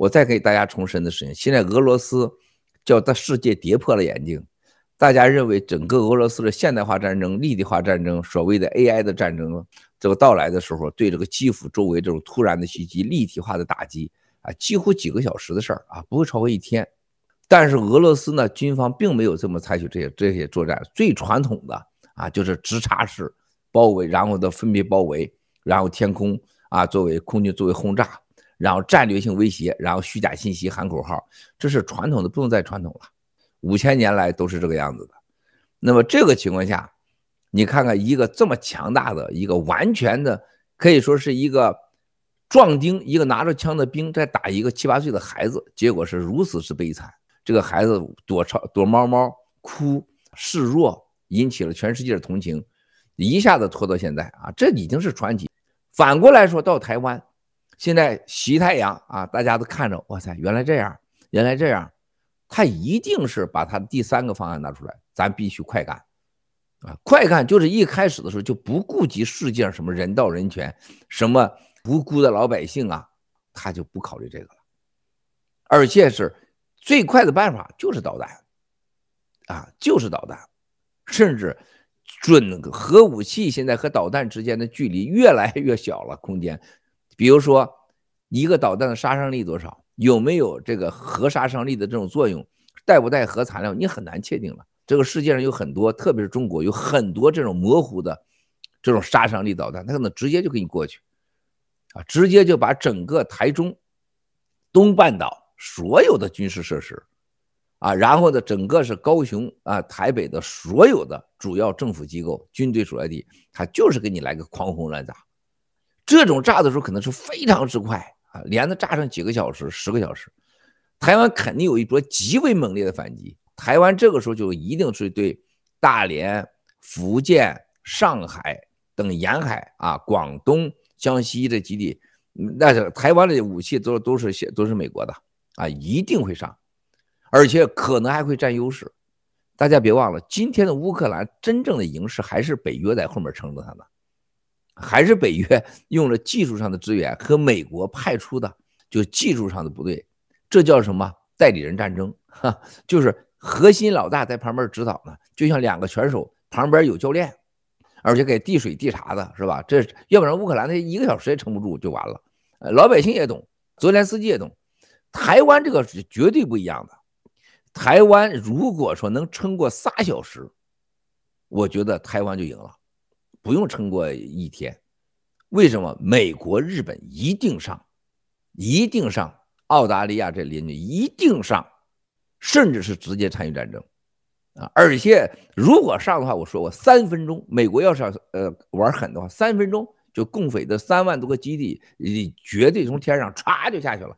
我再给大家重申的事情：现在俄罗斯叫在世界跌破了眼镜。大家认为整个俄罗斯的现代化战争、立体化战争，所谓的 AI 的战争这个到来的时候，对这个基辅周围这种突然的袭击、立体化的打击啊，几乎几个小时的事儿啊，不会超过一天。但是俄罗斯呢，军方并没有这么采取这些这些作战，最传统的啊，就是直插式包围，然后的分别包围，然后天空啊，作为空军作为轰炸。然后战略性威胁，然后虚假信息喊口号，这是传统的，不能再传统了。五千年来都是这个样子的。那么这个情况下，你看看一个这么强大的一个完全的，可以说是一个壮丁，一个拿着枪的兵在打一个七八岁的孩子，结果是如此之悲惨。这个孩子躲超躲猫猫，哭示弱，引起了全世界的同情，一下子拖到现在啊，这已经是传奇。反过来说到台湾。现在习太阳啊！大家都看着，哇塞，原来这样，原来这样，他一定是把他的第三个方案拿出来，咱必须快干啊！快干就是一开始的时候就不顾及世界上什么人道人权，什么无辜的老百姓啊，他就不考虑这个了，而且是最快的办法就是导弹啊，就是导弹，甚至准核武器现在和导弹之间的距离越来越小了，空间，比如说。一个导弹的杀伤力多少？有没有这个核杀伤力的这种作用？带不带核材料？你很难确定了。这个世界上有很多，特别是中国有很多这种模糊的、这种杀伤力导弹，它可能直接就给你过去，啊，直接就把整个台中东半岛所有的军事设施，啊，然后呢，整个是高雄啊、台北的所有的主要政府机构、军队所在地，它就是给你来个狂轰乱炸。这种炸的时候可能是非常之快。啊，连着炸上几个小时，十个小时，台湾肯定有一波极为猛烈的反击。台湾这个时候就一定是对大连、福建、上海等沿海啊、广东、江西这几地，那是台湾的武器都都是些都是美国的啊，一定会上，而且可能还会占优势。大家别忘了，今天的乌克兰真正的赢势还是北约在后面撑着他们。还是北约 用了技术上的资源和美国派出的就技术上的部队，这叫什么代理人战争？哈，就是核心老大在旁边指导呢，就像两个拳手旁边有教练，而且给递水递茶的是吧？这要不然乌克兰那一个小时也撑不住就完了。老百姓也懂，泽连斯基也懂。台湾这个是绝对不一样的。台湾如果说能撑过三小时，我觉得台湾就赢了。不用撑过一天，为什么？美国、日本一定上，一定上，澳大利亚这邻居一定上，甚至是直接参与战争啊！而且如果上的话，我说过，三分钟，美国要是呃玩狠的话，三分钟就共匪的三万多个基地，你绝对从天上歘就下去了。